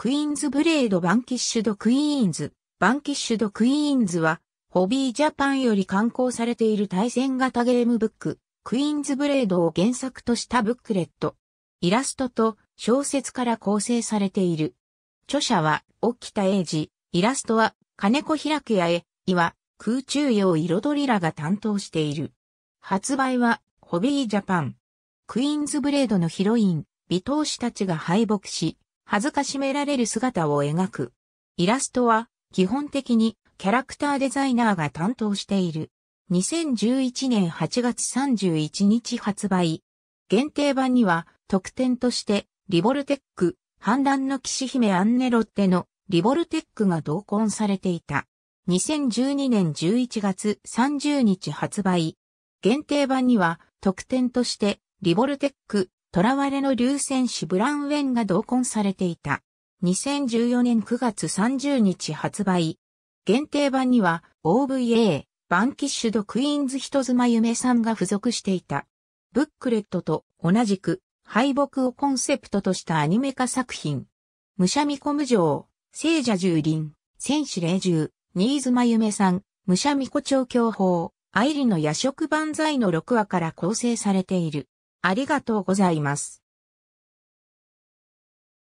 クイーンズブレードバンキッシュドクイーンズ、バンキッシュドクイーンズは、ホビージャパンより刊行されている対戦型ゲームブック、クイーンズブレードを原作としたブックレット。イラストと小説から構成されている。著者は、沖田英二、イラストは、金子開くやえ、いは空中用彩りらが担当している。発売は、ホビージャパン。クイーンズブレードのヒロイン、美投手たちが敗北し、恥ずかしめられる姿を描く。イラストは、基本的にキャラクターデザイナーが担当している。2011年8月31日発売。限定版には、特典として、リボルテック、反乱の騎士姫アンネロッテのリボルテックが同梱されていた。2012年11月30日発売。限定版には、特典として、リボルテック、囚われの流戦士ブランウェンが同梱されていた。2014年9月30日発売。限定版には OVA、バンキッシュドクイーンズ人妻夢さんが付属していた。ブックレットと同じく敗北をコンセプトとしたアニメ化作品。武者見込む無聖者蹂躙、戦士霊獣、新妻夢さん、武者見子調教法、愛理の夜食万歳の6話から構成されている。ありがとうございます。